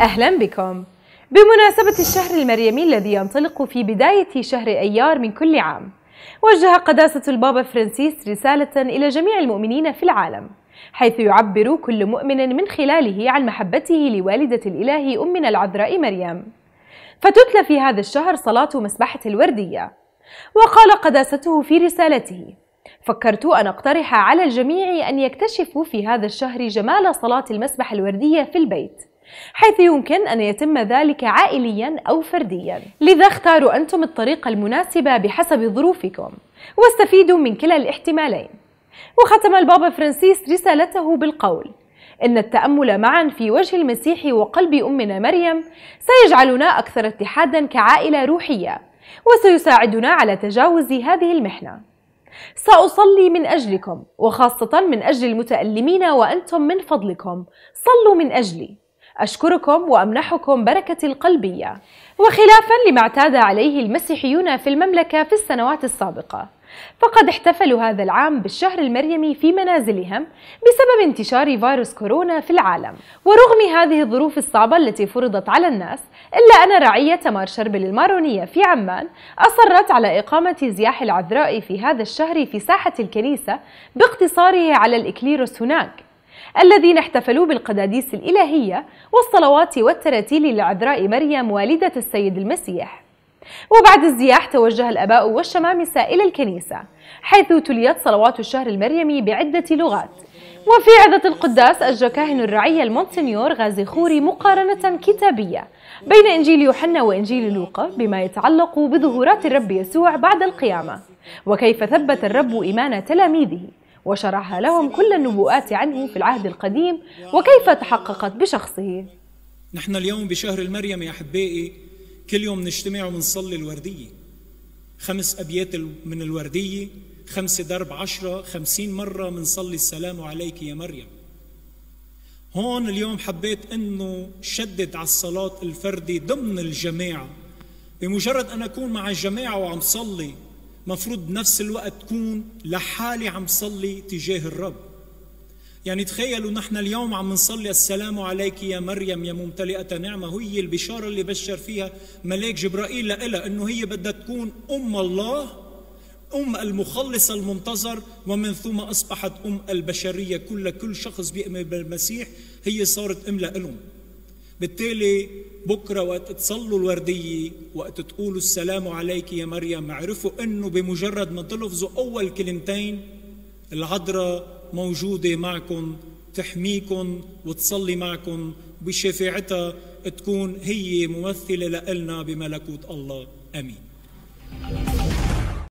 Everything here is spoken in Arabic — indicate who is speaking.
Speaker 1: أهلا بكم بمناسبة الشهر المريمي الذي ينطلق في بداية شهر أيار من كل عام وجه قداسة البابا فرانسيس رسالة إلى جميع المؤمنين في العالم حيث يعبر كل مؤمن من خلاله عن محبته لوالدة الإله أمنا العذراء مريم فتتلى في هذا الشهر صلاة مسبحة الوردية وقال قداسته في رسالته فكرت أن أقترح على الجميع أن يكتشفوا في هذا الشهر جمال صلاة المسبح الوردية في البيت حيث يمكن أن يتم ذلك عائليا أو فرديا لذا اختاروا أنتم الطريقة المناسبة بحسب ظروفكم واستفيدوا من كلا الاحتمالين وختم البابا فرانسيس رسالته بالقول إن التأمل معا في وجه المسيح وقلب أمنا مريم سيجعلنا أكثر اتحادا كعائلة روحية وسيساعدنا على تجاوز هذه المحنة سأصلي من أجلكم وخاصة من أجل المتألمين وأنتم من فضلكم صلوا من أجلي أشكركم وأمنحكم بركة القلبية وخلافا لما اعتاد عليه المسيحيون في المملكة في السنوات السابقة فقد احتفلوا هذا العام بالشهر المريمي في منازلهم بسبب انتشار فيروس كورونا في العالم ورغم هذه الظروف الصعبة التي فرضت على الناس إلا أن رعية تمار شربل المارونية في عمان أصرت على إقامة زياح العذراء في هذا الشهر في ساحة الكنيسة باقتصاره على الإكليروس هناك الذين احتفلوا بالقداديس الإلهية والصلوات والتراتيل لعذراء مريم والدة السيد المسيح وبعد الزياح توجه الأباء والشمامسة إلى الكنيسة حيث تليت صلوات الشهر المريمي بعدة لغات وفي عدة القداس أجى كاهن الرعية المونسنيور غازي خوري مقارنة كتابية بين إنجيل يوحنا وإنجيل لوقا بما يتعلق بظهورات الرب يسوع بعد القيامة وكيف ثبت الرب إيمان تلاميذه وشرح لهم كل النبوءات عنه في العهد القديم وكيف تحققت بشخصه
Speaker 2: نحن اليوم بشهر المريم يا أحبائي كل يوم نجتمع ونصلي الوردية خمس أبيات من الوردية خمسة ضرب عشرة خمسين مرة منصلي السلام عليك يا مريم هون اليوم حبيت أنه شدد على الصلاة الفردي ضمن الجماعة بمجرد أن أكون مع الجماعة وعم صلي مفروض نفس الوقت تكون لحالي عم صلي تجاه الرب يعني تخيلوا نحن اليوم عم نصلي السلام عليك يا مريم يا ممتلئة نعمة هي البشارة اللي بشر فيها ملاك جبرائيل لها انه هي بدها تكون ام الله أم المخلص المنتظر ومن ثم أصبحت أم البشرية كل كل شخص بيؤمن بالمسيح هي صارت أم لهم بالتالي بكرة وقت تصلوا الوردية وقت تقولوا السلام عليك يا مريم عرفوا انه بمجرد ما تلفظوا اول كلمتين العذراء موجودة معكم تحميكم وتصلي معكم بشفاعتها تكون هي ممثلة لنا بملكوت الله امين